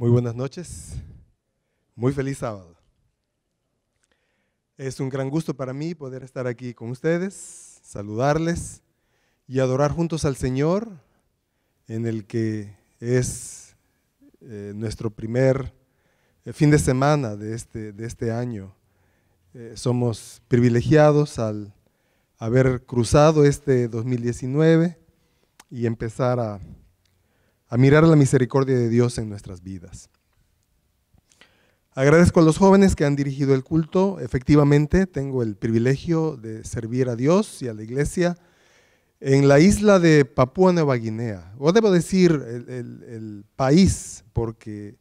Muy buenas noches. Muy feliz sábado. Es un gran gusto para mí poder estar aquí con ustedes, saludarles y adorar juntos al Señor en el que es eh, nuestro primer eh, fin de semana de este, de este año. Eh, somos privilegiados al haber cruzado este 2019 y empezar a a mirar la misericordia de Dios en nuestras vidas. Agradezco a los jóvenes que han dirigido el culto. Efectivamente, tengo el privilegio de servir a Dios y a la iglesia en la isla de Papúa Nueva Guinea, o debo decir el, el país, porque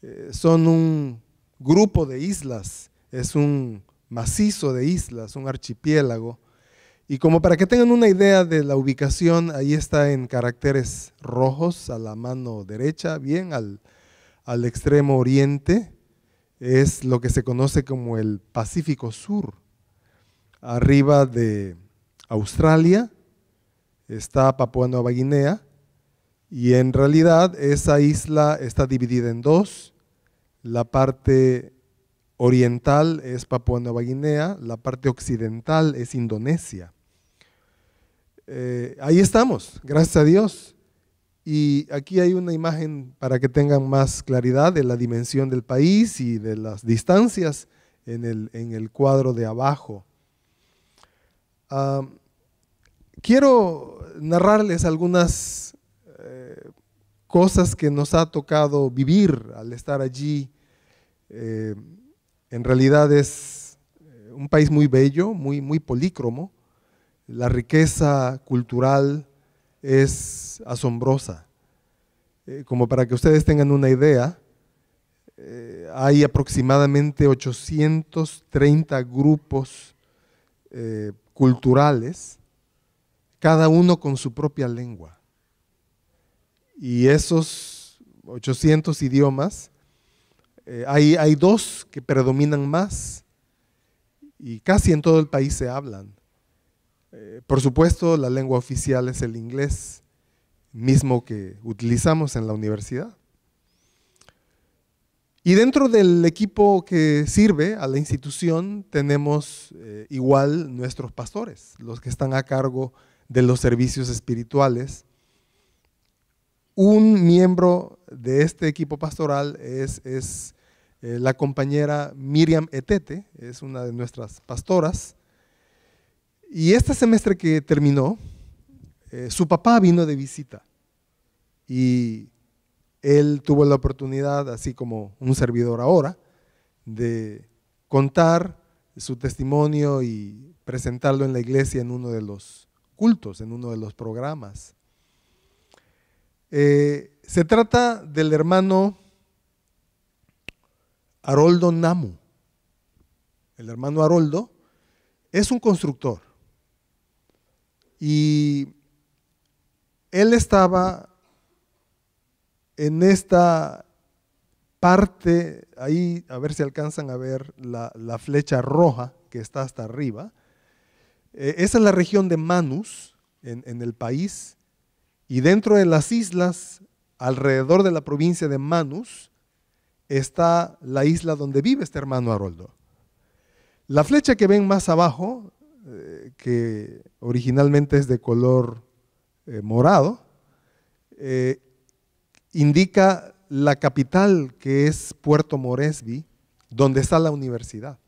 eh, son un grupo de islas, es un macizo de islas, un archipiélago y como para que tengan una idea de la ubicación, ahí está en caracteres rojos a la mano derecha, bien al, extremo oriente, es lo que se conoce como el Pacífico Sur. Arriba de Australia está Papua Nueva Guinea y en realidad esa isla está dividida en dos. La parte oriental es Papua Nueva Guinea, la parte occidental es Indonesia. Eh, ahí estamos, gracias a Dios. Y aquí hay una imagen para que tengan más claridad de la dimensión del país y de las distancias en el, cuadro de abajo. quiero narrarles algunas eh, cosas que nos ha tocado vivir al estar allí. Eh, en realidad es un país muy bello, muy, muy polícromo. La riqueza cultural es asombrosa. Eh, como para que ustedes tengan una idea, eh, hay aproximadamente 830 grupos eh, culturales, cada uno con su propia lengua. Y esos 800 idiomas, hay dos que predominan más y casi en todo el país se hablan. Eh, por supuesto, la lengua oficial es el inglés, mismo que utilizamos en la universidad. Y dentro del equipo que sirve a la institución tenemos eh, igual nuestros pastores, los que están a cargo de los servicios espirituales. Un miembro de este equipo pastoral es, eh, la compañera Miriam Etete, es una de nuestras pastoras. Y este semestre que terminó, eh, su papá vino de visita y él tuvo la oportunidad, así como un servidor ahora, de contar su testimonio y presentarlo en la iglesia en uno de los cultos, en uno de los programas. Eh, se trata del hermano Haroldo Namu. El hermano Haroldo es un constructor y él estaba en esta parte, ahí a ver si alcanzan a ver la, flecha roja que está hasta arriba. Eh, esa es la región de Manus en, en el país. Y dentro de las islas, alrededor de la provincia de Manus, está la isla donde vive este hermano Haroldo. La flecha que ven más abajo eh, que originalmente es de color eh, morado, eh, indica la capital que es Puerto Moresby, donde está la universidad.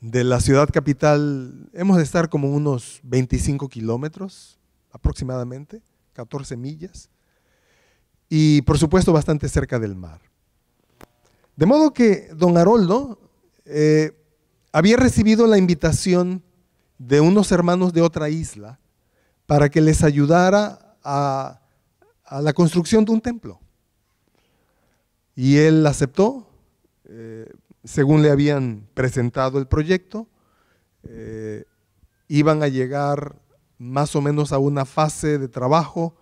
De la ciudad capital hemos de estar como unos 25 kilómetros aproximadamente, 14 millas, y por supuesto bastante cerca del mar. De modo que don Haroldo había recibido la invitación de unos hermanos de otra isla para que les ayudara a, la construcción de un templo. Y él aceptó, eh, según le habían presentado el proyecto, eh, iban a llegar más o menos a una fase de trabajo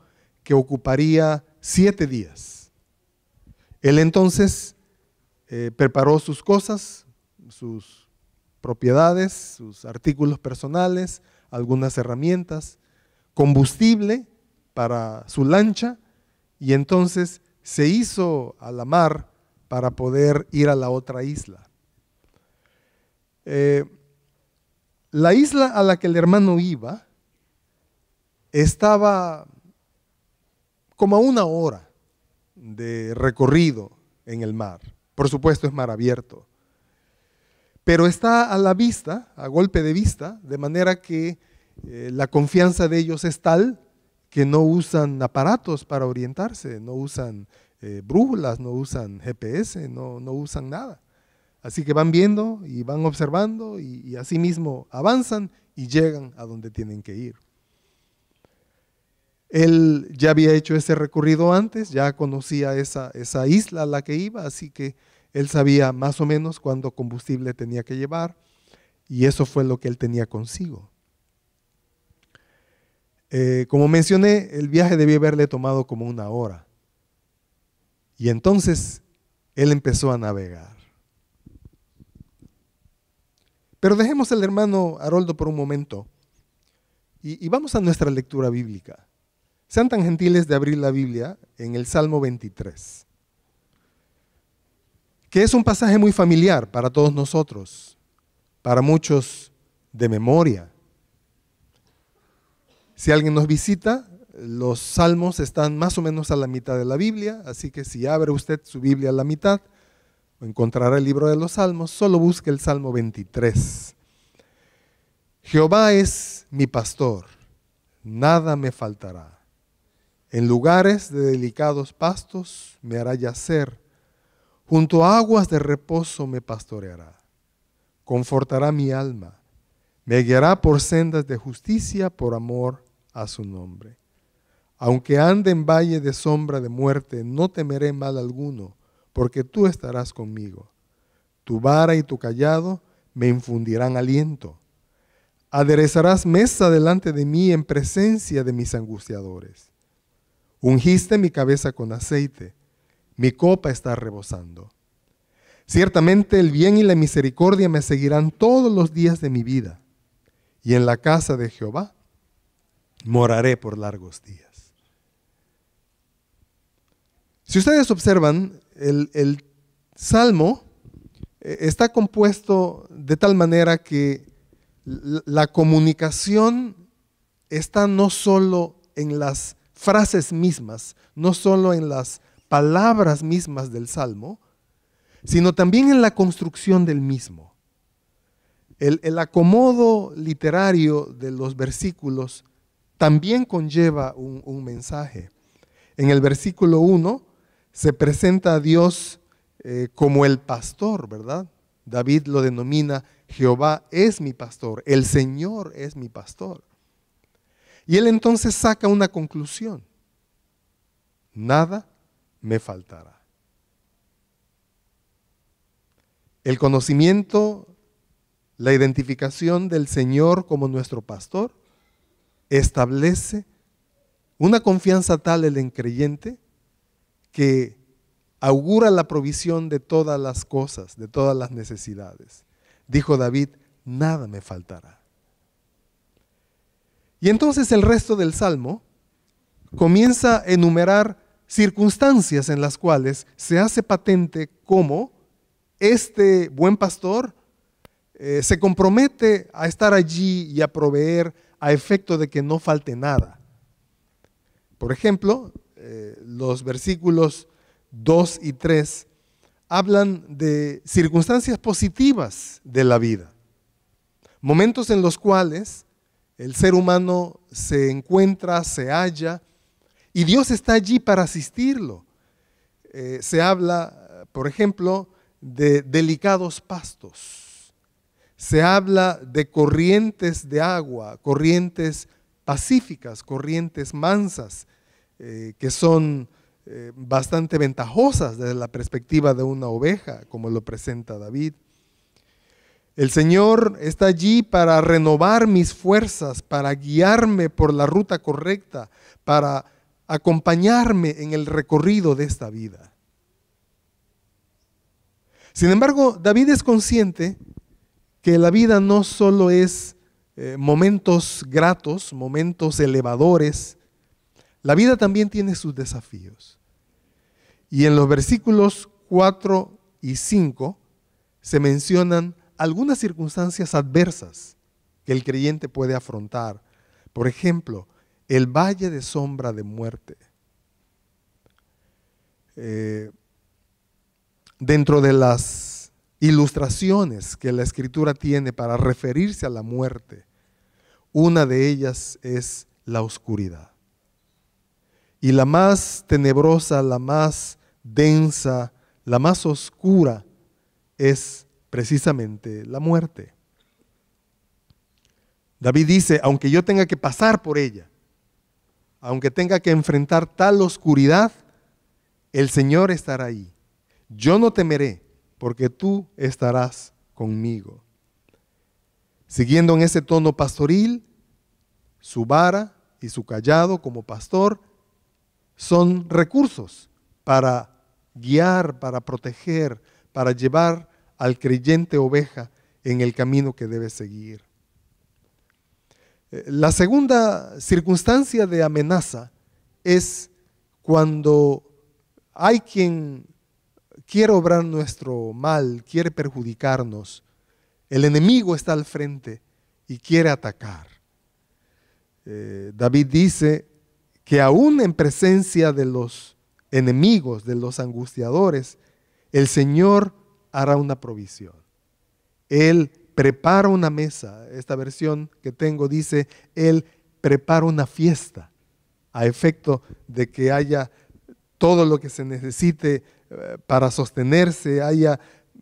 que ocuparía siete días. Él entonces eh, preparó sus cosas, sus propiedades, sus artículos personales, algunas herramientas, combustible para su lancha y entonces se hizo a la mar para poder ir a la otra isla. Eh, la isla a la que el hermano iba estaba como a una hora de recorrido en el mar. Por supuesto es mar abierto pero está a la vista, a golpe de vista, de manera que eh, la confianza de ellos es tal que no usan aparatos para orientarse, no usan eh, brújulas, no usan GPS, no, usan nada. Así que van viendo y van observando y, y así mismo avanzan y llegan a donde tienen que ir. Él ya había hecho ese recorrido antes, ya conocía esa, esa isla a la que iba, así que él sabía más o menos cuánto combustible tenía que llevar y eso fue lo que él tenía consigo. Eh, como mencioné, el viaje debía haberle tomado como una hora. Y entonces él empezó a navegar. Pero dejemos al hermano Haroldo por un momento y, y vamos a nuestra lectura bíblica. Sean tan gentiles de abrir la Biblia en el Salmo 23 que es un pasaje muy familiar para todos nosotros, para muchos de memoria. Si alguien nos visita, los salmos están más o menos a la mitad de la Biblia, así que si abre usted su Biblia a la mitad, encontrará el libro de los salmos, solo busque el Salmo 23. Jehová es mi pastor, nada me faltará. En lugares de delicados pastos me hará yacer Junto a aguas de reposo me pastoreará, confortará mi alma, me guiará por sendas de justicia por amor a su nombre. Aunque ande en valle de sombra de muerte, no temeré mal alguno, porque tú estarás conmigo. Tu vara y tu callado me infundirán aliento. Aderezarás mesa delante de mí en presencia de mis angustiadores. Ungiste mi cabeza con aceite mi copa está rebosando. Ciertamente el bien y la misericordia me seguirán todos los días de mi vida, y en la casa de Jehová moraré por largos días. Si ustedes observan, el, el salmo eh, está compuesto de tal manera que la comunicación está no solo en las frases mismas, no solo en las palabras mismas del Salmo, sino también en la construcción del mismo. El, acomodo literario de los versículos también conlleva un, mensaje. En el versículo 1 se presenta a Dios eh, como el pastor, ¿verdad? David lo denomina Jehová es mi pastor, el Señor es mi pastor. Y él entonces saca una conclusión. Nada me faltará. El conocimiento, la identificación del Señor como nuestro pastor, establece una confianza tal en el creyente que augura la provisión de todas las cosas, de todas las necesidades. Dijo David, nada me faltará. Y entonces el resto del Salmo comienza a enumerar circunstancias en las cuales se hace patente cómo este buen pastor eh, se compromete a estar allí y a proveer a efecto de que no falte nada. Por ejemplo, eh, los versículos 2 y 3 hablan de circunstancias positivas de la vida, momentos en los cuales el ser humano se encuentra, se halla y Dios está allí para asistirlo. Eh, se habla, por ejemplo, de delicados pastos. Se habla de corrientes de agua, corrientes pacíficas, corrientes mansas, eh, que son eh, bastante ventajosas desde la perspectiva de una oveja, como lo presenta David. El Señor está allí para renovar mis fuerzas, para guiarme por la ruta correcta, para acompañarme en el recorrido de esta vida. Sin embargo, David es consciente que la vida no solo es eh, momentos gratos, momentos elevadores, la vida también tiene sus desafíos. Y en los versículos 4 y 5 se mencionan algunas circunstancias adversas que el creyente puede afrontar. Por ejemplo, el valle de sombra de muerte. Eh, dentro de las ilustraciones que la escritura tiene para referirse a la muerte, una de ellas es la oscuridad. Y la más tenebrosa, la más densa, la más oscura es precisamente la muerte. David dice, aunque yo tenga que pasar por ella, aunque tenga que enfrentar tal oscuridad, el Señor estará ahí. Yo no temeré, porque tú estarás conmigo. Siguiendo en ese tono pastoril, su vara y su callado como pastor son recursos para guiar, para proteger, para llevar al creyente oveja en el camino que debe seguir. Eh, la segunda circunstancia de amenaza es cuando hay quien quiere obrar nuestro mal, quiere perjudicarnos. El enemigo está al frente y quiere atacar. Eh, David dice que aún en presencia de los enemigos, de los angustiadores, el Señor hará una provisión. Él prepara una mesa. Esta versión que tengo dice, Él prepara una fiesta a efecto de que haya todo lo que se necesite eh, para sostenerse, haya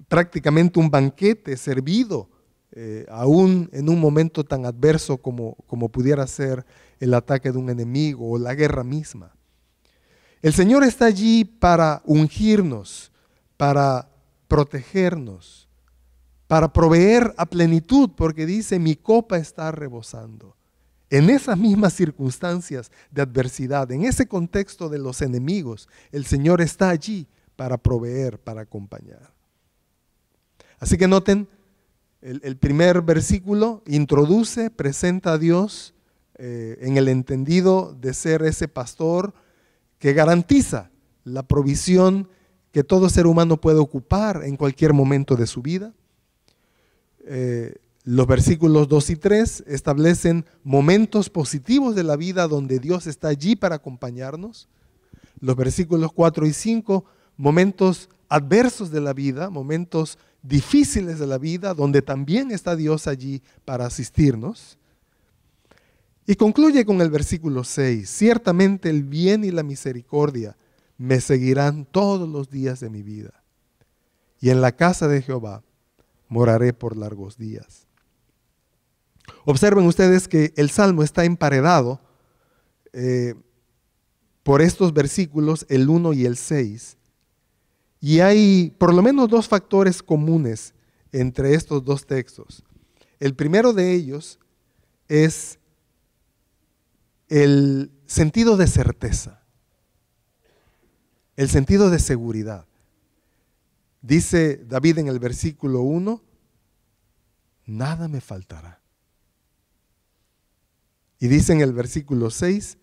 prácticamente un banquete servido, eh, aún en un momento tan adverso como, como pudiera ser el ataque de un enemigo o la guerra misma. El Señor está allí para ungirnos, para protegernos, para proveer a plenitud, porque dice, mi copa está rebosando. En esas mismas circunstancias de adversidad, en ese contexto de los enemigos, el Señor está allí para proveer, para acompañar. Así que noten, el, primer versículo introduce, presenta a Dios eh, en el entendido de ser ese pastor que garantiza la provisión que todo ser humano puede ocupar en cualquier momento de su vida eh, los versículos 2 y 3 establecen momentos positivos de la vida donde Dios está allí para acompañarnos. Los versículos 4 y 5, momentos adversos de la vida, momentos difíciles de la vida, donde también está Dios allí para asistirnos. Y concluye con el versículo 6, ciertamente el bien y la misericordia me seguirán todos los días de mi vida. Y en la casa de Jehová moraré por largos días. Observen ustedes que el salmo está emparedado eh, por estos versículos, el 1 y el 6. Y hay por lo menos dos factores comunes entre estos dos textos. El primero de ellos es el sentido de certeza, el sentido de seguridad. Dice David en el versículo 1, nada me faltará. Y dice en el versículo 6,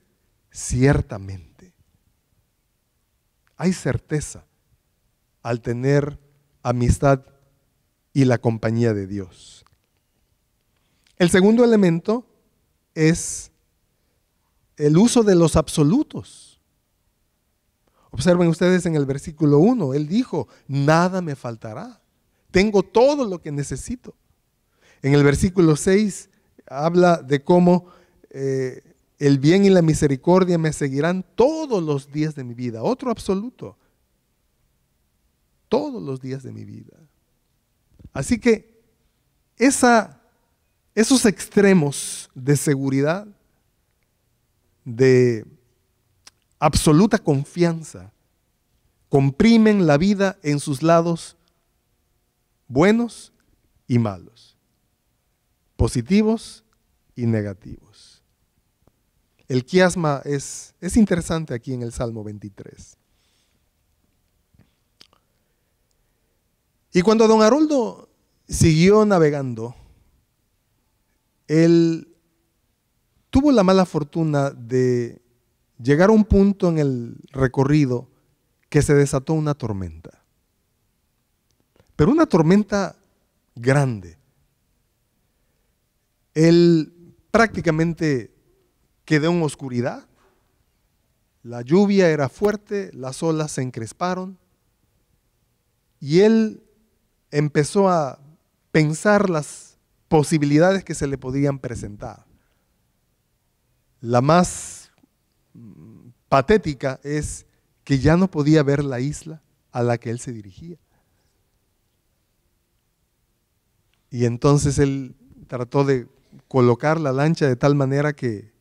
ciertamente. Hay certeza al tener amistad y la compañía de Dios. El segundo elemento es el uso de los absolutos. Observen ustedes en el versículo 1, Él dijo, nada me faltará, tengo todo lo que necesito. En el versículo 6 habla de cómo eh, el bien y la misericordia me seguirán todos los días de mi vida, otro absoluto, todos los días de mi vida. Así que esos extremos de seguridad, de absoluta confianza, comprimen la vida en sus lados buenos y malos, positivos y negativos. El quiasma es, es interesante aquí en el Salmo 23. Y cuando don Haroldo siguió navegando, él tuvo la mala fortuna de llegar a un punto en el recorrido que se desató una tormenta. Pero una tormenta grande. Él prácticamente quedó en oscuridad. La lluvia era fuerte, las olas se encresparon. Y él empezó a pensar las posibilidades que se le podían presentar. La más patética es que ya no podía ver la isla a la que él se dirigía. Y entonces él trató de colocar la lancha de tal manera que,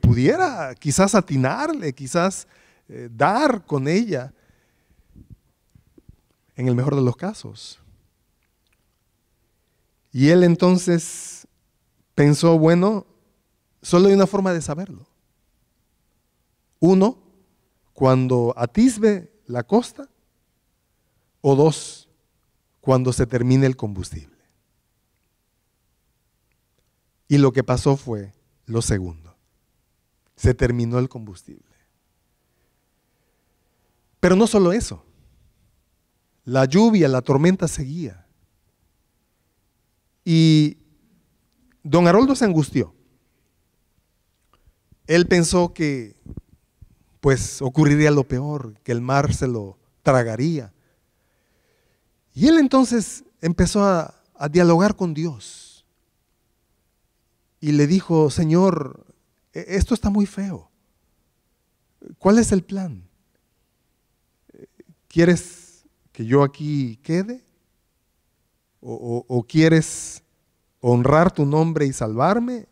pudiera quizás atinarle, quizás eh, dar con ella, en el mejor de los casos. Y él entonces pensó, bueno, solo hay una forma de saberlo. Uno, cuando atisbe la costa. O dos, cuando se termine el combustible. Y lo que pasó fue lo segundo. Se terminó el combustible. Pero no solo eso. La lluvia, la tormenta seguía. Y don Haroldo se angustió. Él pensó que pues ocurriría lo peor, que el mar se lo tragaría. Y él entonces empezó a, dialogar con Dios y le dijo, Señor, e, esto está muy feo. ¿Cuál es el plan? ¿Quieres que yo aquí quede? ¿O, quieres honrar tu nombre y salvarme?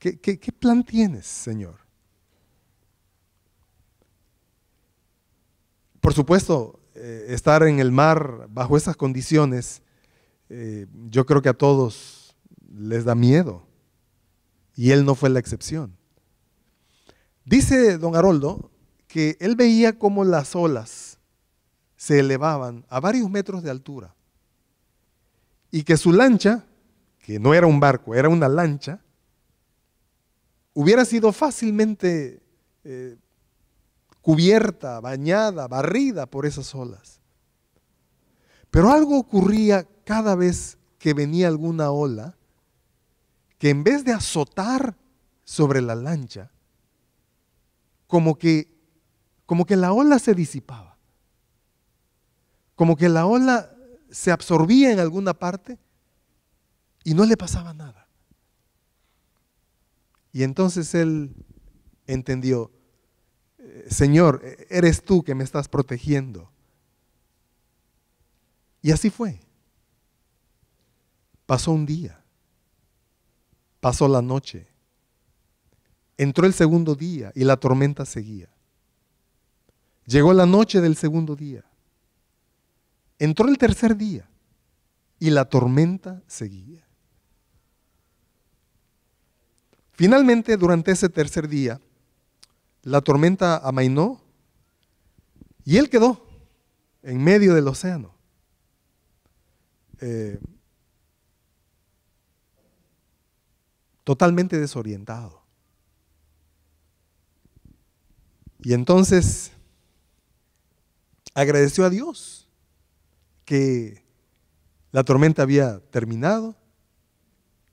qué plan tienes, Señor? Por supuesto, eh, estar en el mar bajo esas condiciones, eh, yo creo que a todos les da miedo. Y él no fue la excepción. Dice don Haroldo que él veía cómo las olas se elevaban a varios metros de altura y que su lancha, que no era un barco, era una lancha, hubiera sido fácilmente eh, cubierta, bañada, barrida por esas olas. Pero algo ocurría cada vez que venía alguna ola, que en vez de azotar sobre la lancha, como que, como que la ola se disipaba, como que la ola se absorbía en alguna parte y no le pasaba nada. Y entonces él entendió, Señor, eres tú que me estás protegiendo. Y así fue. Pasó un día, pasó la noche, entró el segundo día y la tormenta seguía. Llegó la noche del segundo día, entró el tercer día y la tormenta seguía. Finalmente, durante ese tercer día, la tormenta amainó y él quedó en medio del océano. Eh, totalmente desorientado. Y entonces agradeció a Dios que la tormenta había terminado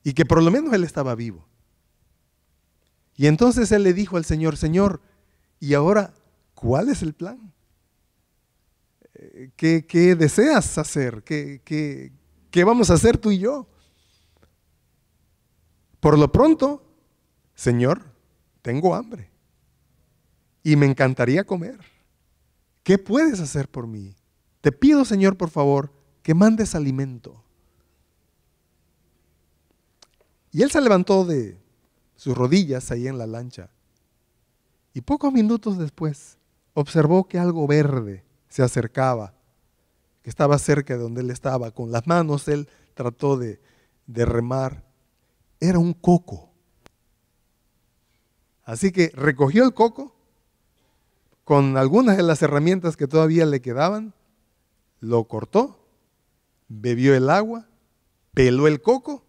y que por lo menos él estaba vivo. Y entonces él le dijo al Señor, Señor, ¿y ahora cuál es el plan? Eh, ¿Qué, deseas hacer? qué vamos a hacer tú y yo? Por lo pronto, Señor, tengo hambre y me encantaría comer. ¿Qué puedes hacer por mí? Te pido, Señor, por favor, que mandes alimento. Y él se levantó de, sus rodillas ahí en la lancha. Y pocos minutos después observó que algo verde se acercaba, que estaba cerca de donde él estaba. Con las manos él trató de, de remar. Era un coco. Así que recogió el coco con algunas de las herramientas que todavía le quedaban, lo cortó, bebió el agua, peló el coco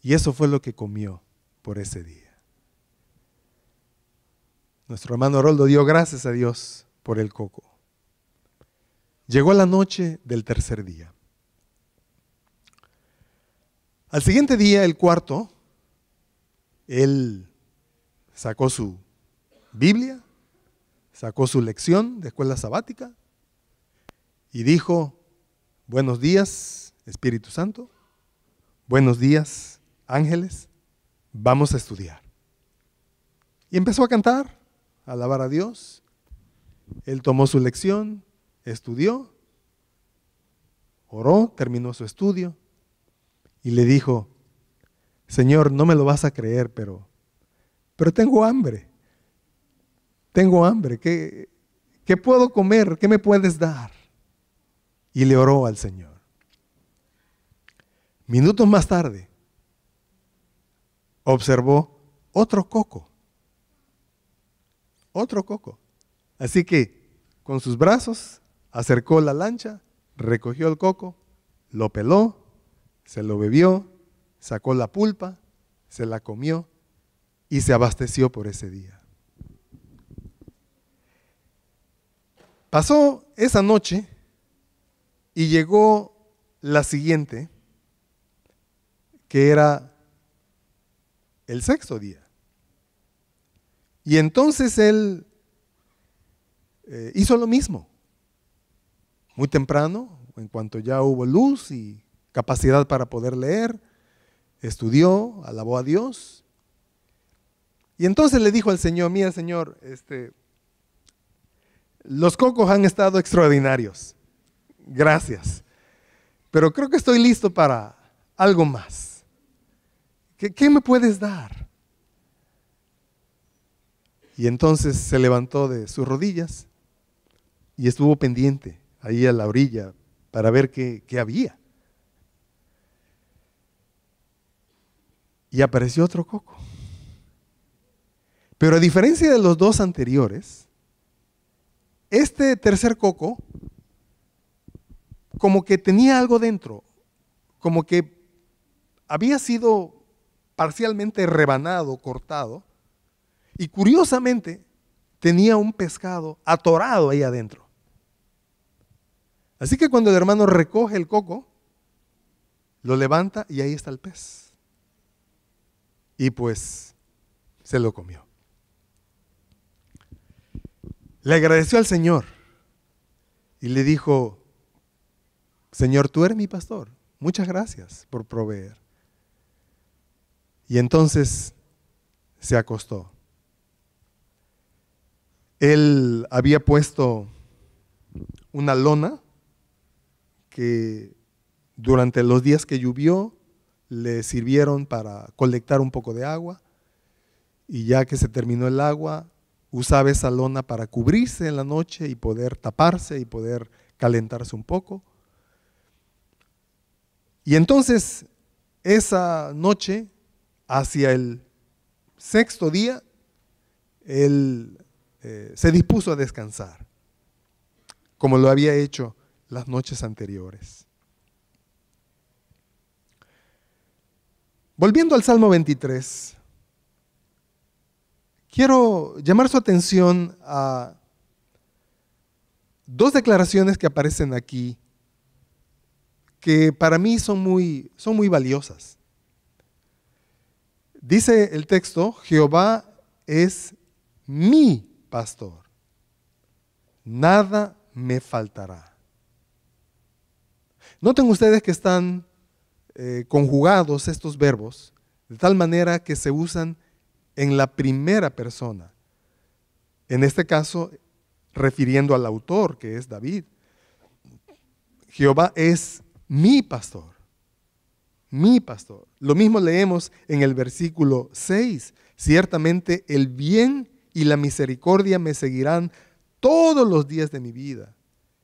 y eso fue lo que comió por ese día. Nuestro hermano Roldo dio gracias a Dios por el coco. Llegó la noche del tercer día. Al siguiente día, el cuarto, él sacó su Biblia, sacó su lección de escuela sabática y dijo, buenos días Espíritu Santo, buenos días ángeles, vamos a estudiar. Y empezó a cantar, a alabar a Dios. Él tomó su lección, estudió, oró, terminó su estudio y le dijo, Señor, no me lo vas a creer, pero, pero tengo hambre. Tengo hambre. ¿Qué puedo comer? ¿Qué me puedes dar? Y le oró al Señor. Minutos más tarde, observó otro coco. Otro coco. Así que con sus brazos acercó la lancha, recogió el coco, lo peló, se lo bebió, sacó la pulpa, se la comió y se abasteció por ese día. Pasó esa noche y llegó la siguiente, que era el sexto día. Y entonces él eh, hizo lo mismo. Muy temprano, en cuanto ya hubo luz y capacidad para poder leer, estudió, alabó a Dios. Y entonces le dijo al Señor, mira Señor, este, los cocos han estado extraordinarios. Gracias. Pero creo que estoy listo para algo más. ¿Qué, me puedes dar? Y entonces se levantó de sus rodillas y estuvo pendiente ahí a la orilla para ver qué, qué, había. Y apareció otro coco. Pero a diferencia de los dos anteriores, este tercer coco como que tenía algo dentro, como que había sido parcialmente rebanado, cortado, y curiosamente tenía un pescado atorado ahí adentro. Así que cuando el hermano recoge el coco, lo levanta y ahí está el pez. Y pues se lo comió. Le agradeció al Señor y le dijo, Señor, tú eres mi pastor. Muchas gracias por proveer. Y entonces se acostó. Él había puesto una lona que durante los días que llovió le sirvieron para colectar un poco de agua y ya que se terminó el agua usaba esa lona para cubrirse en la noche y poder taparse y poder calentarse un poco. Y entonces esa noche hacia el sexto día, él eh, se dispuso a descansar, como lo había hecho las noches anteriores. Volviendo al Salmo 23, quiero llamar su atención a dos declaraciones que aparecen aquí que para mí son muy, son muy valiosas. Dice el texto, Jehová es mi pastor. Nada me faltará. Noten ustedes que están eh, conjugados estos verbos de tal manera que se usan en la primera persona. En este caso, refiriendo al autor, que es David. Jehová es mi pastor. Mi pastor. Lo mismo leemos en el versículo 6. Ciertamente el bien y la misericordia me seguirán todos los días de mi vida.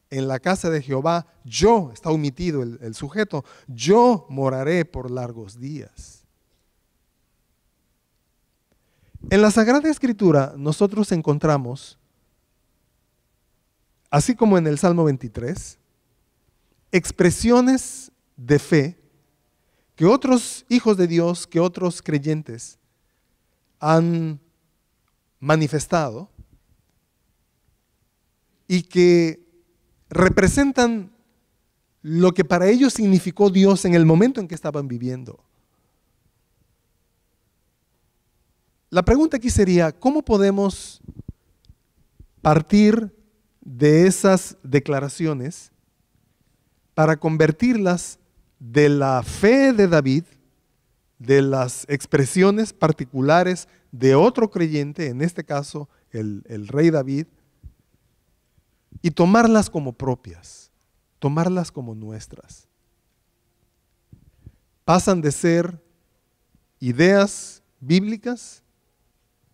En la casa de Jehová yo, está omitido el, el sujeto, yo moraré por largos días. En la Sagrada Escritura nosotros encontramos, así como en el Salmo 23, expresiones de fe que otros hijos de Dios, que otros creyentes han manifestado y que representan lo que para ellos significó Dios en el momento en que estaban viviendo. La pregunta aquí sería, ¿cómo podemos partir de esas declaraciones para convertirlas de la fe de David, de las expresiones particulares de otro creyente, en este caso el, rey David, y tomarlas como propias, tomarlas como nuestras. Pasan de ser ideas bíblicas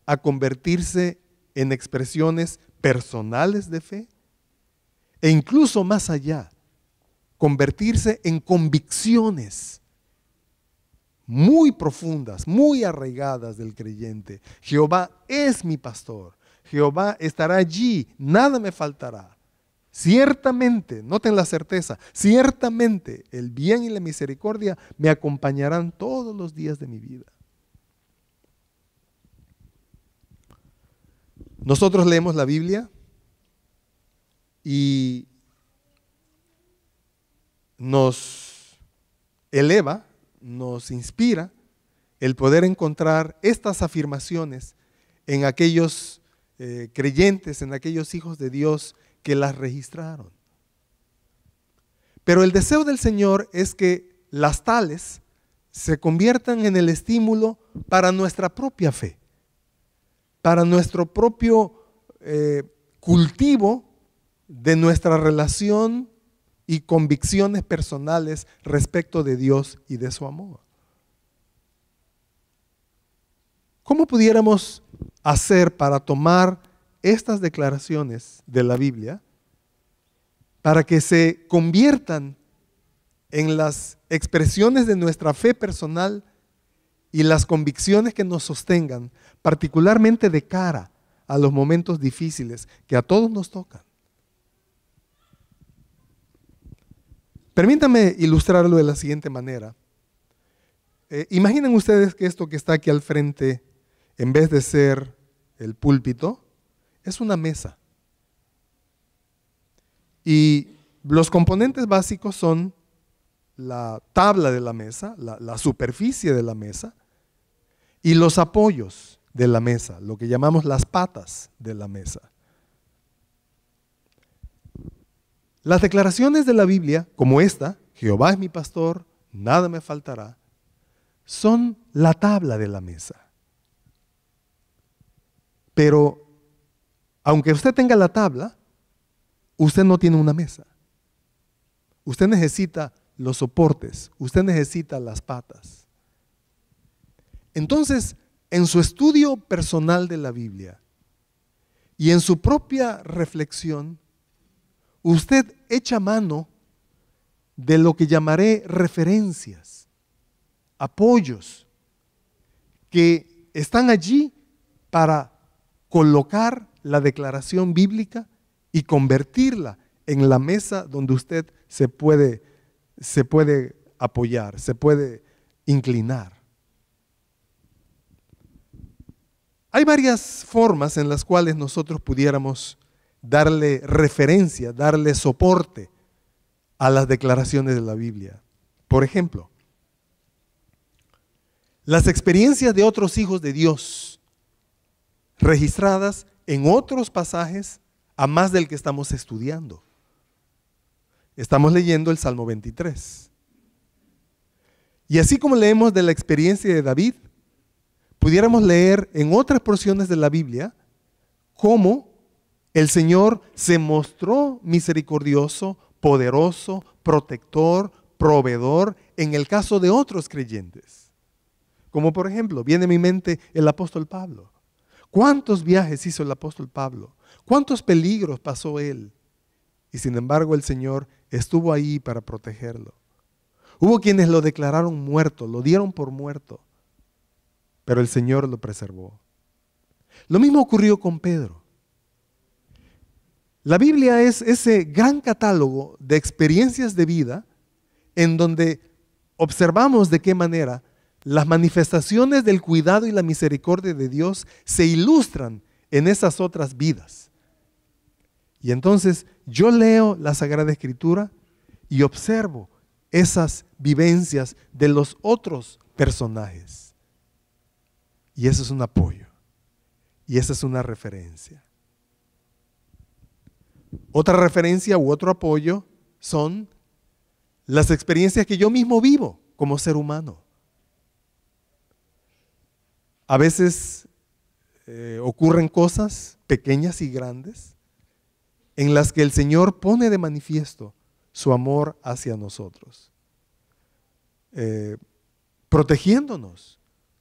a convertirse en expresiones personales de fe e incluso más allá, convertirse en convicciones muy profundas, muy arraigadas del creyente. Jehová es mi pastor, Jehová estará allí, nada me faltará. Ciertamente, noten la certeza, ciertamente el bien y la misericordia me acompañarán todos los días de mi vida. Nosotros leemos la Biblia y nos eleva, nos inspira el poder encontrar estas afirmaciones en aquellos eh, creyentes, en aquellos hijos de Dios que las registraron. Pero el deseo del Señor es que las tales se conviertan en el estímulo para nuestra propia fe, para nuestro propio eh, cultivo de nuestra relación y convicciones personales respecto de Dios y de su amor. ¿Cómo pudiéramos hacer para tomar estas declaraciones de la Biblia para que se conviertan en las expresiones de nuestra fe personal y las convicciones que nos sostengan, particularmente de cara a los momentos difíciles que a todos nos tocan? Permítanme ilustrarlo de la siguiente manera. Eh, imaginen ustedes que esto que está aquí al frente, en vez de ser el púlpito, es una mesa. Y los componentes básicos son la tabla de la mesa, la, superficie de la mesa y los apoyos de la mesa, lo que llamamos las patas de la mesa. Las declaraciones de la Biblia, como esta, Jehová es mi pastor, nada me faltará, son la tabla de la mesa. Pero aunque usted tenga la tabla, usted no tiene una mesa. Usted necesita los soportes, usted necesita las patas. Entonces, en su estudio personal de la Biblia y en su propia reflexión, usted echa mano de lo que llamaré referencias, apoyos, que están allí para colocar la declaración bíblica y convertirla en la mesa donde usted se puede, se puede apoyar, se puede inclinar. Hay varias formas en las cuales nosotros pudiéramos darle referencia, darle soporte a las declaraciones de la Biblia. Por ejemplo, las experiencias de otros hijos de Dios registradas en otros pasajes a más del que estamos estudiando. Estamos leyendo el Salmo 23. Y así como leemos de la experiencia de David, pudiéramos leer en otras porciones de la Biblia cómo el Señor se mostró misericordioso, poderoso, protector, proveedor en el caso de otros creyentes. Como por ejemplo, viene a mi mente el apóstol Pablo. ¿Cuántos viajes hizo el apóstol Pablo? ¿Cuántos peligros pasó él? Y sin embargo el Señor estuvo ahí para protegerlo. Hubo quienes lo declararon muerto, lo dieron por muerto, pero el Señor lo preservó. Lo mismo ocurrió con Pedro. La Biblia es ese gran catálogo de experiencias de vida en donde observamos de qué manera las manifestaciones del cuidado y la misericordia de Dios se ilustran en esas otras vidas. Y entonces yo leo la Sagrada Escritura y observo esas vivencias de los otros personajes. Y eso es un apoyo. Y esa es una referencia. Otra referencia u otro apoyo son las experiencias que yo mismo vivo como ser humano. A veces eh, ocurren cosas pequeñas y grandes en las que el Señor pone de manifiesto su amor hacia nosotros, eh, protegiéndonos,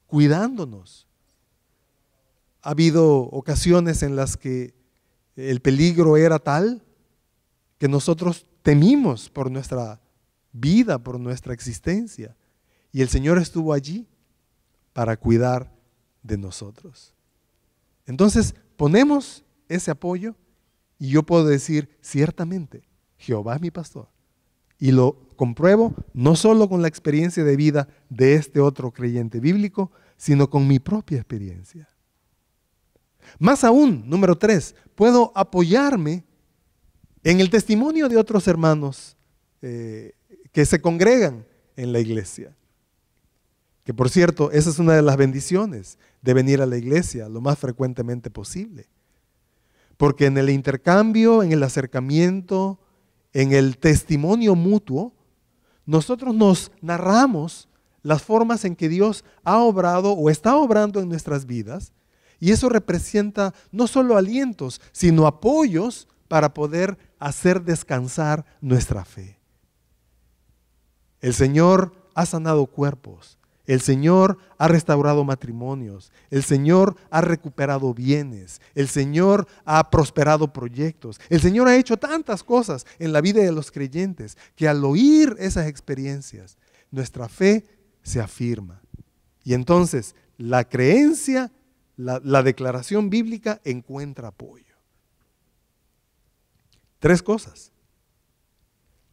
cuidándonos. Ha habido ocasiones en las que el peligro era tal que nosotros temimos por nuestra vida, por nuestra existencia. Y el Señor estuvo allí para cuidar de nosotros. Entonces, ponemos ese apoyo y yo puedo decir, ciertamente, Jehová es mi pastor. Y lo compruebo no solo con la experiencia de vida de este otro creyente bíblico, sino con mi propia experiencia. Más aún, número tres, puedo apoyarme en el testimonio de otros hermanos eh, que se congregan en la iglesia. Que por cierto, esa es una de las bendiciones de venir a la iglesia lo más frecuentemente posible. Porque en el intercambio, en el acercamiento, en el testimonio mutuo, nosotros nos narramos las formas en que Dios ha obrado o está obrando en nuestras vidas y eso representa no solo alientos, sino apoyos para poder hacer descansar nuestra fe. El Señor ha sanado cuerpos, el Señor ha restaurado matrimonios, el Señor ha recuperado bienes, el Señor ha prosperado proyectos, el Señor ha hecho tantas cosas en la vida de los creyentes que al oír esas experiencias, nuestra fe se afirma. Y entonces la creencia la, declaración bíblica encuentra apoyo. Tres cosas.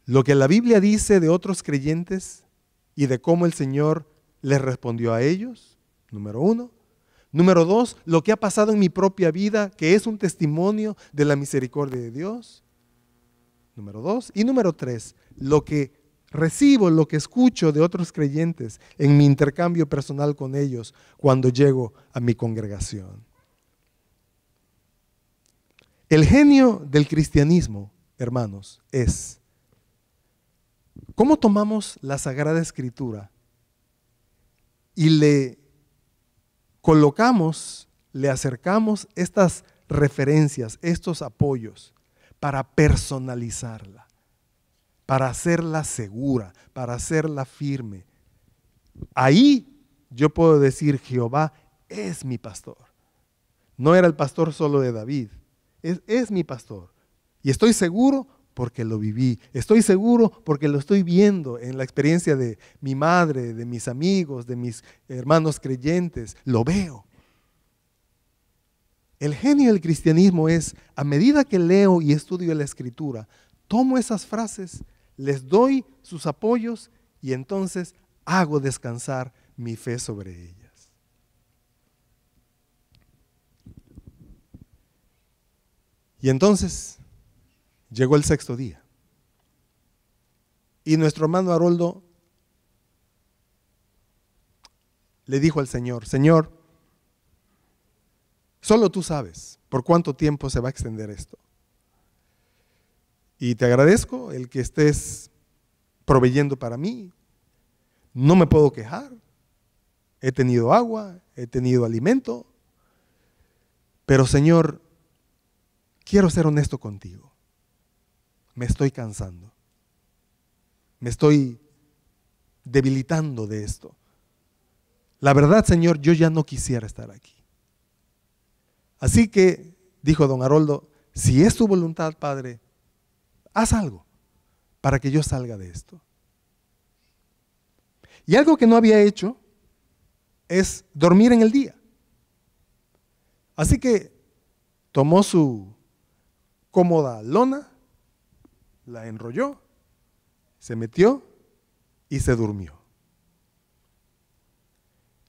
Lo que la Biblia dice de otros creyentes y de cómo el Señor les respondió a ellos, número uno. Número dos, lo que ha pasado en mi propia vida, que es un testimonio de la misericordia de Dios. Número dos. Y número tres, lo que Recibo lo que escucho de otros creyentes en mi intercambio personal con ellos cuando llego a mi congregación. El genio del cristianismo, hermanos, es cómo tomamos la Sagrada Escritura y le colocamos, le acercamos estas referencias, estos apoyos, para personalizarla para hacerla segura, para hacerla firme. Ahí yo puedo decir, Jehová es mi pastor. No era el pastor solo de David, es, mi pastor. Y estoy seguro porque lo viví, estoy seguro porque lo estoy viendo en la experiencia de mi madre, de mis amigos, de mis hermanos creyentes, lo veo. El genio del cristianismo es, a medida que leo y estudio la escritura, tomo esas frases les doy sus apoyos y entonces hago descansar mi fe sobre ellas. Y entonces llegó el sexto día. Y nuestro hermano Haroldo le dijo al Señor, Señor, solo tú sabes por cuánto tiempo se va a extender esto. Y te agradezco el que estés proveyendo para mí. No me puedo quejar. He tenido agua, he tenido alimento. Pero Señor, quiero ser honesto contigo. Me estoy cansando. Me estoy debilitando de esto. La verdad, Señor, yo ya no quisiera estar aquí. Así que, dijo don Haroldo, si es tu voluntad, Padre, haz algo para que yo salga de esto. Y algo que no había hecho es dormir en el día. Así que tomó su cómoda lona, la enrolló, se metió y se durmió.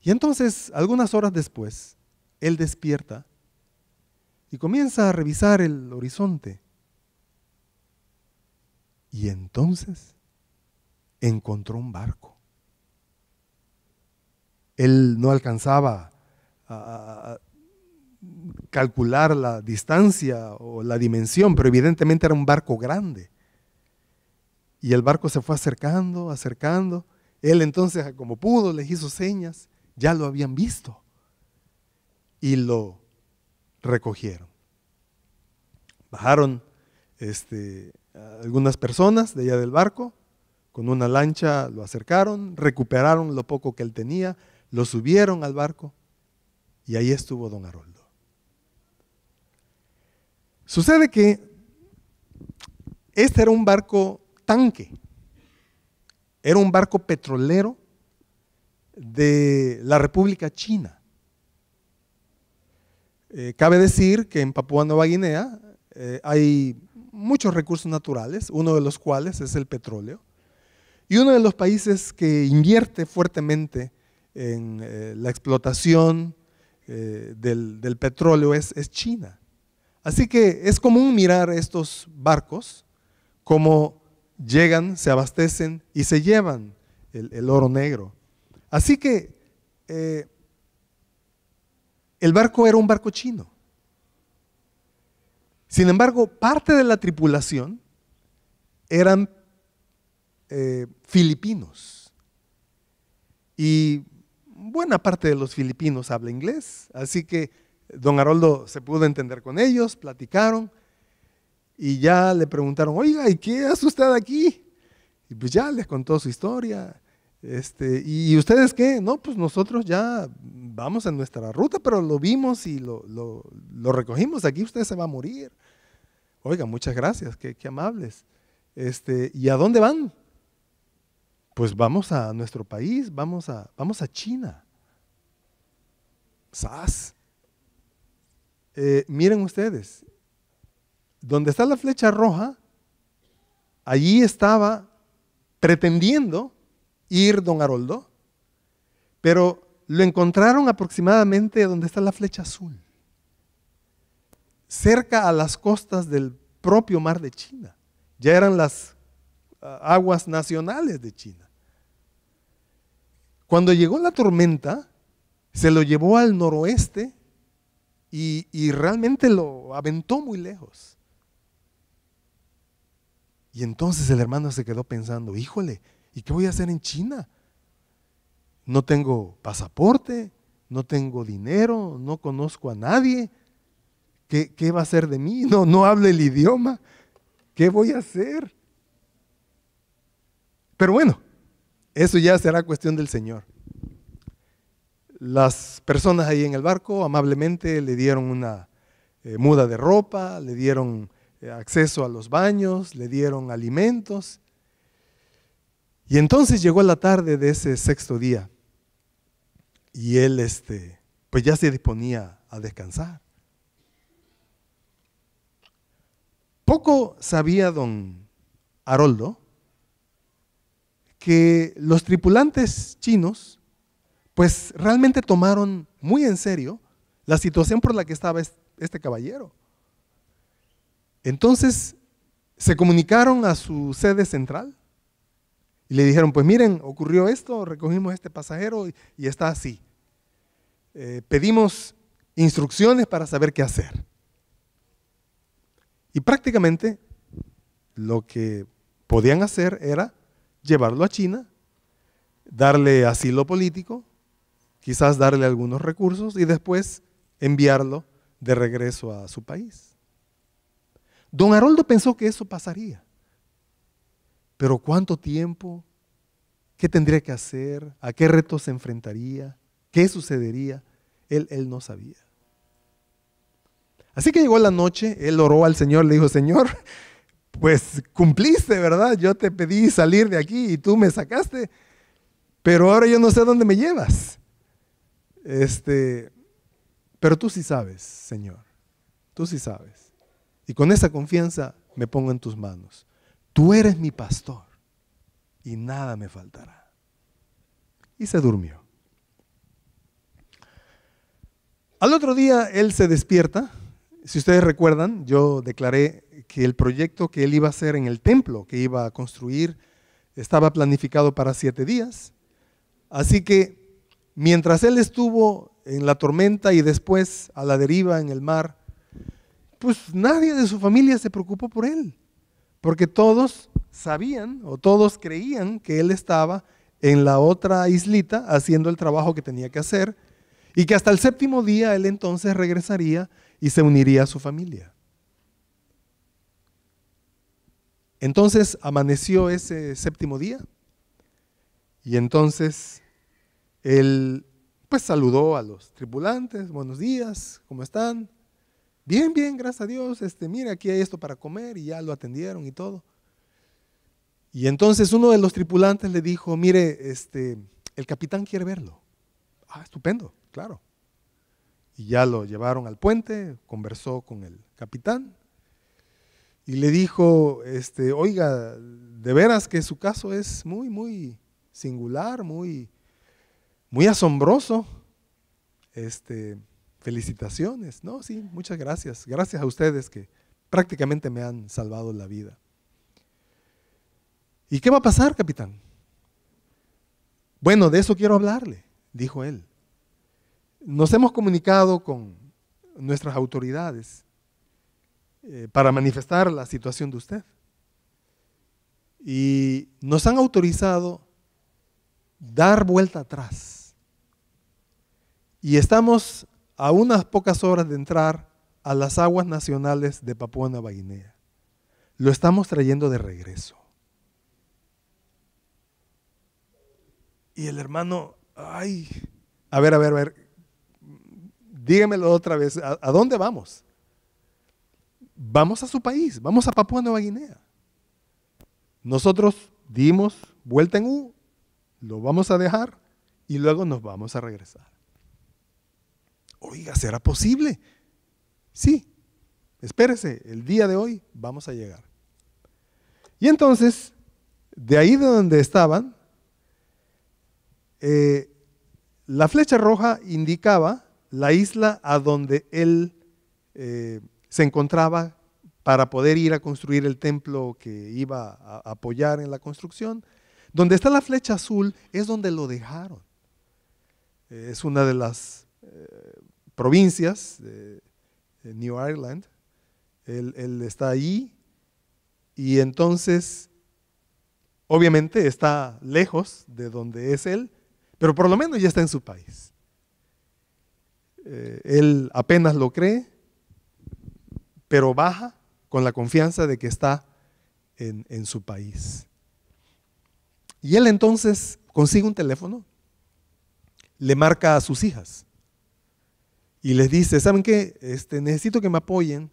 Y entonces, algunas horas después, él despierta y comienza a revisar el horizonte y entonces encontró un barco. Él no alcanzaba a calcular la distancia o la dimensión, pero evidentemente era un barco grande. Y el barco se fue acercando, acercando. Él entonces, como pudo, les hizo señas. Ya lo habían visto. Y lo recogieron. Bajaron este, eh, algunas personas de allá del barco, con una lancha lo acercaron, recuperaron lo poco que él tenía, lo subieron al barco y ahí estuvo don Haroldo. Sucede que este era un barco tanque, era un barco petrolero de la República China. Eh, cabe decir que en Papúa Nueva Guinea eh, hay muchos recursos naturales, uno de los cuales es el petróleo. Y uno de los países que invierte fuertemente en eh, la explotación eh, del, petróleo es, China. Así que es común mirar estos barcos como llegan, se abastecen y se llevan el, oro negro. Así que eh, el barco era un barco chino. Sin embargo, parte de la tripulación eran eh, filipinos. Y buena parte de los filipinos habla inglés, así que don Haroldo se pudo entender con ellos, platicaron y ya le preguntaron, oiga, ¿y qué hace usted aquí? Y pues ya les contó su historia. Este, ¿Y ustedes qué? No, pues nosotros ya vamos en nuestra ruta, pero lo vimos y lo, recogimos. Aquí usted se va a morir. Oiga, muchas gracias, qué, amables. Este, ¿Y a dónde van? Pues vamos a nuestro país, vamos a, vamos a China. ¡Sas! Eh, miren ustedes, donde está la flecha roja, allí estaba pretendiendo ir don Haroldo, pero lo encontraron aproximadamente donde está la flecha azul, cerca a las costas del propio mar de China. Ya eran las ah, aguas nacionales de China. Cuando llegó la tormenta, se lo llevó al noroeste y, y realmente lo aventó muy lejos. Y entonces el hermano se quedó pensando, híjole, ¿y qué voy a hacer en China? No tengo pasaporte, no tengo dinero, no conozco a nadie. ¿Qué, va a hacer de mí? No, no hablo el idioma. ¿Qué voy a hacer? Pero bueno, eso ya será cuestión del Señor. Las personas ahí en el barco amablemente le dieron una eh, muda de ropa, le dieron eh, acceso a los baños, le dieron alimentos y entonces llegó la tarde de ese sexto día y él este, pues ya se disponía a descansar. Poco sabía don Haroldo que los tripulantes chinos pues realmente tomaron muy en serio la situación por la que estaba este caballero. Entonces se comunicaron a su sede central y le dijeron, pues miren, ocurrió esto, recogimos este pasajero y, está así. Eh, pedimos instrucciones para saber qué hacer. Y prácticamente lo que podían hacer era llevarlo a China, darle asilo político, quizás darle algunos recursos y después enviarlo de regreso a su país. Don Haroldo pensó que eso pasaría. Pero ¿cuánto tiempo? ¿Qué tendría que hacer? ¿A qué retos se enfrentaría? ¿Qué sucedería? Él, él no sabía. Así que llegó la noche, él oró al Señor, le dijo, Señor, pues cumpliste, ¿verdad? Yo te pedí salir de aquí y tú me sacaste, pero ahora yo no sé dónde me llevas. Este, pero tú sí sabes, Señor, tú sí sabes. Y con esa confianza me pongo en tus manos tú eres mi pastor y nada me faltará. Y se durmió. Al otro día él se despierta. Si ustedes recuerdan, yo declaré que el proyecto que él iba a hacer en el templo, que iba a construir, estaba planificado para siete días. Así que mientras él estuvo en la tormenta y después a la deriva en el mar, pues nadie de su familia se preocupó por él porque todos sabían o todos creían que él estaba en la otra islita haciendo el trabajo que tenía que hacer y que hasta el séptimo día él entonces regresaría y se uniría a su familia. Entonces amaneció ese séptimo día y entonces él pues saludó a los tripulantes, buenos días, ¿cómo están? Bien, bien, gracias a Dios, este, mire, aquí hay esto para comer y ya lo atendieron y todo. Y entonces uno de los tripulantes le dijo, mire, este, el capitán quiere verlo. Ah, estupendo, claro. Y ya lo llevaron al puente, conversó con el capitán y le dijo, este, oiga, de veras que su caso es muy, muy singular, muy, muy asombroso. Este, felicitaciones. No, sí, muchas gracias. Gracias a ustedes que prácticamente me han salvado la vida. ¿Y qué va a pasar, capitán? Bueno, de eso quiero hablarle, dijo él. Nos hemos comunicado con nuestras autoridades eh, para manifestar la situación de usted. Y nos han autorizado dar vuelta atrás. Y estamos a unas pocas horas de entrar a las aguas nacionales de Papúa Nueva Guinea. Lo estamos trayendo de regreso. Y el hermano, ay, a ver, a ver, a ver, dígamelo otra vez, ¿a, dónde vamos? Vamos a su país, vamos a Papúa Nueva Guinea. Nosotros dimos vuelta en U, lo vamos a dejar y luego nos vamos a regresar. Oiga, ¿será posible? Sí, espérese, el día de hoy vamos a llegar. Y entonces, de ahí de donde estaban, eh, la flecha roja indicaba la isla a donde él eh, se encontraba para poder ir a construir el templo que iba a apoyar en la construcción. Donde está la flecha azul es donde lo dejaron. Es una de las eh, provincias de, New Ireland. Él, está allí y entonces, obviamente está lejos de donde es él, pero por lo menos ya está en su país. Eh, él apenas lo cree, pero baja con la confianza de que está en su país. Y él entonces consigue un teléfono, le marca a sus hijas y les dice, ¿saben qué? Este, necesito que me apoyen,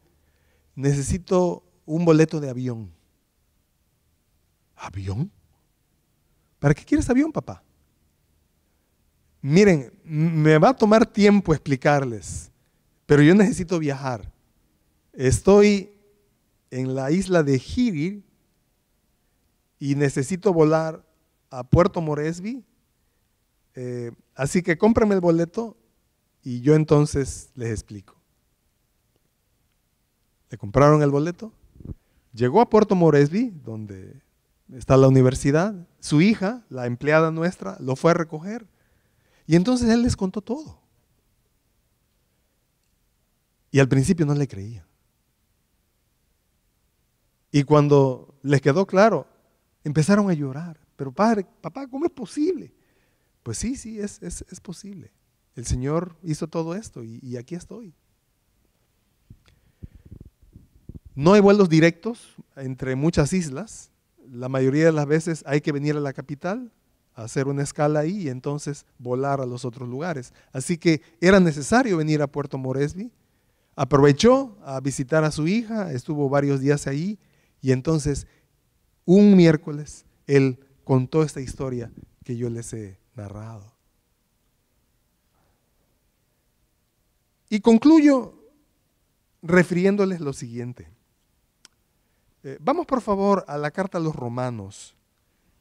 necesito un boleto de avión. ¿Avión? ¿Para qué quieres avión, papá? Miren, me va a tomar tiempo explicarles, pero yo necesito viajar. Estoy en la isla de Giri y necesito volar a Puerto Moresby. Eh, así que cómprame el boleto y yo entonces les explico. Le compraron el boleto, llegó a Puerto Moresby, donde está la universidad, su hija, la empleada nuestra, lo fue a recoger. Y entonces él les contó todo. Y al principio no le creía. Y cuando les quedó claro, empezaron a llorar. Pero padre, papá, ¿cómo es posible? Pues sí, sí, es, es, es posible. El Señor hizo todo esto y, aquí estoy. No hay vuelos directos entre muchas islas. La mayoría de las veces hay que venir a la capital, hacer una escala ahí y entonces volar a los otros lugares. Así que era necesario venir a Puerto Moresby. Aprovechó a visitar a su hija, estuvo varios días ahí y entonces un miércoles él contó esta historia que yo les he narrado. Y concluyo refiriéndoles lo siguiente. Eh, vamos por favor a la carta a los romanos,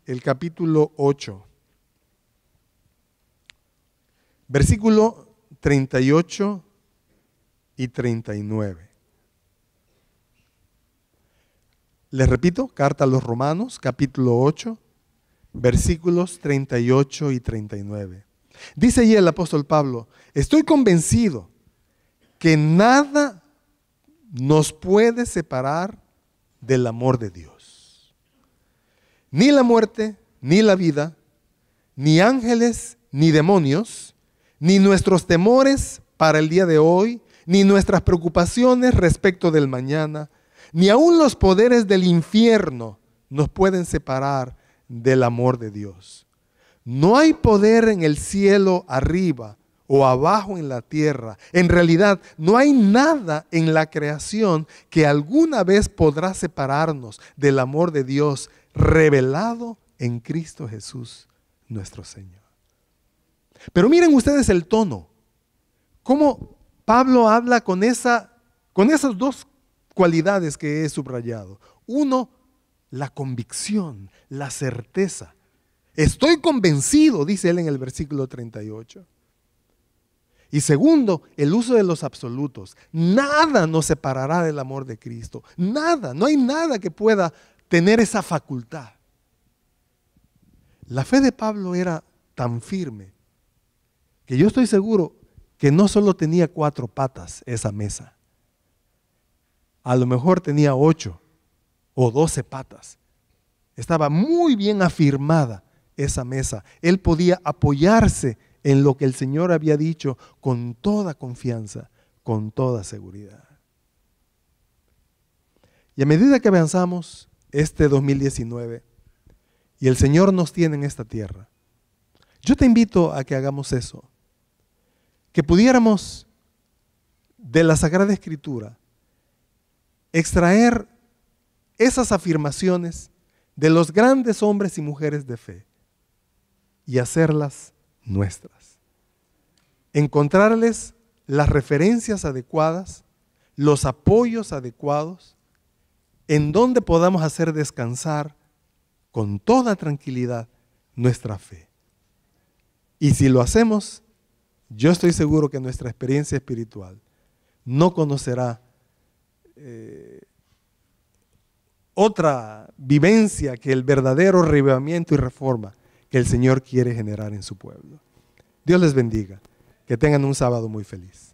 el capítulo 8, versículo 38 y 39. Les repito, carta a los romanos, capítulo 8, versículos 38 y 39. Dice allí el apóstol Pablo, estoy convencido que nada nos puede separar del amor de Dios. Ni la muerte, ni la vida, ni ángeles, ni demonios, ni nuestros temores para el día de hoy, ni nuestras preocupaciones respecto del mañana, ni aún los poderes del infierno nos pueden separar del amor de Dios. No hay poder en el cielo arriba, o abajo en la tierra. En realidad, no hay nada en la creación que alguna vez podrá separarnos del amor de Dios revelado en Cristo Jesús, nuestro Señor. Pero miren ustedes el tono. Cómo Pablo habla con, esa, con esas dos cualidades que he subrayado. Uno, la convicción, la certeza. Estoy convencido, dice él en el versículo 38. Y segundo, el uso de los absolutos. Nada nos separará del amor de Cristo. Nada, no hay nada que pueda tener esa facultad. La fe de Pablo era tan firme que yo estoy seguro que no solo tenía cuatro patas esa mesa. A lo mejor tenía ocho o doce patas. Estaba muy bien afirmada esa mesa. Él podía apoyarse en lo que el Señor había dicho con toda confianza, con toda seguridad. Y a medida que avanzamos este 2019 y el Señor nos tiene en esta tierra, yo te invito a que hagamos eso, que pudiéramos de la Sagrada Escritura extraer esas afirmaciones de los grandes hombres y mujeres de fe y hacerlas nuestras. Encontrarles las referencias adecuadas, los apoyos adecuados, en donde podamos hacer descansar con toda tranquilidad nuestra fe. Y si lo hacemos, yo estoy seguro que nuestra experiencia espiritual no conocerá eh, otra vivencia que el verdadero revivamiento y reforma que el Señor quiere generar en su pueblo. Dios les bendiga. Que tengan un sábado muy feliz.